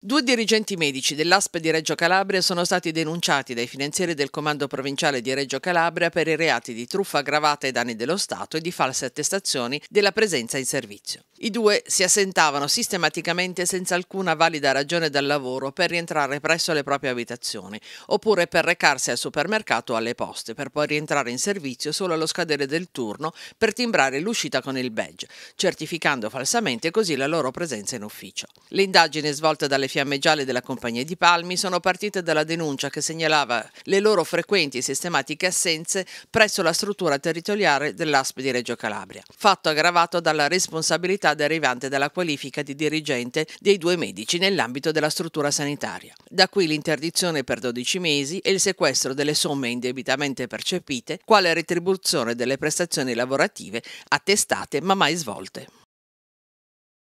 Due dirigenti medici dell'ASP di Reggio Calabria sono stati denunciati dai finanzieri del Comando Provinciale di Reggio Calabria per i reati di truffa aggravata ai danni dello Stato e di false attestazioni della presenza in servizio. I due si assentavano sistematicamente senza alcuna valida ragione dal lavoro per rientrare presso le proprie abitazioni, oppure per recarsi al supermercato o alle poste, per poi rientrare in servizio solo allo scadere del turno per timbrare l'uscita con il badge, certificando falsamente così la loro presenza in ufficio. Le indagini svolte dalle le fiamme gialle della compagnia di Palmi sono partite dalla denuncia che segnalava le loro frequenti e sistematiche assenze presso la struttura territoriale dell'ASP di Reggio Calabria, fatto aggravato dalla responsabilità derivante dalla qualifica di dirigente dei due medici nell'ambito della struttura sanitaria. Da qui l'interdizione per 12 mesi e il sequestro delle somme indebitamente percepite, quale retribuzione delle prestazioni lavorative attestate ma mai svolte.